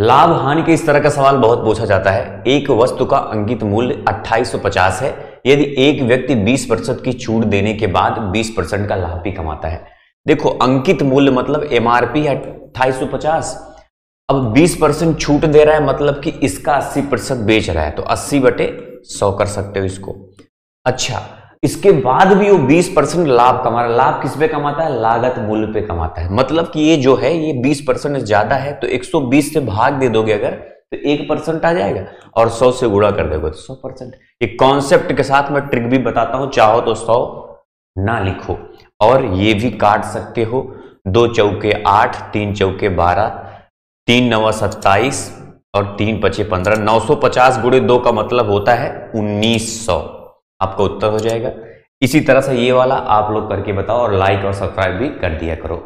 लाभ हानि के इस तरह का सवाल बहुत पूछा जाता है एक वस्तु का अंकित मूल्य 2850 है यदि एक व्यक्ति 20 प्रतिशत की छूट देने के बाद 20 परसेंट का लाभ भी कमाता है देखो अंकित मूल्य मतलब एमआरपी है 2850 अब 20 परसेंट छूट दे रहा है मतलब कि इसका 80 प्रतिशत बेच रहा है तो 80 बटे 100 कर सकते हो इसको अच्छा इसके बाद भी वो 20 परसेंट लाभ कमा रहा है लाभ किस पे कमाता है लागत मूल्य पे कमाता है मतलब कि ये जो है ये 20 परसेंट ज्यादा है तो 120 से भाग दे दोगे अगर तो एक परसेंट आ जाएगा और सौ से गुणा कर देगा तो सौ परसेंट ये कॉन्सेप्ट के साथ मैं ट्रिक भी बताता हूं चाहो तो सौ ना लिखो और ये भी काट सकते हो दो चौके आठ तीन चौके बारह तीन नवा सत्ताईस और तीन पचे पंद्रह नौ सौ पचास गुड़े दो का मतलब होता है उन्नीस सौ आपका उत्तर हो जाएगा इसी तरह से ये वाला आप लोग करके बताओ और लाइक और सब्सक्राइब भी कर दिया करो